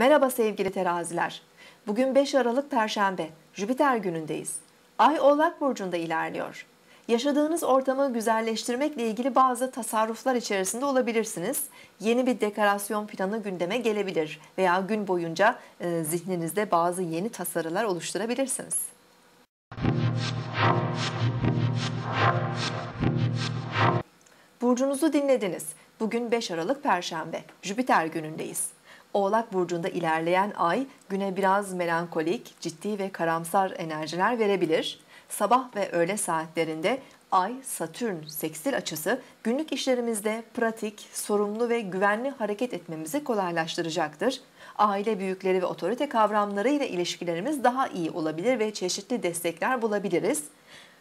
Merhaba sevgili teraziler. Bugün 5 Aralık Perşembe, Jüpiter günündeyiz. Ay Oğlak Burcu'nda ilerliyor. Yaşadığınız ortamı güzelleştirmekle ilgili bazı tasarruflar içerisinde olabilirsiniz. Yeni bir dekorasyon planı gündeme gelebilir veya gün boyunca e, zihninizde bazı yeni tasarılar oluşturabilirsiniz. Burcunuzu dinlediniz. Bugün 5 Aralık Perşembe, Jüpiter günündeyiz. Oğlak burcunda ilerleyen ay güne biraz melankolik, ciddi ve karamsar enerjiler verebilir. Sabah ve öğle saatlerinde Ay, Satürn, seksil açısı günlük işlerimizde pratik, sorumlu ve güvenli hareket etmemizi kolaylaştıracaktır. Aile büyükleri ve otorite kavramları ile ilişkilerimiz daha iyi olabilir ve çeşitli destekler bulabiliriz.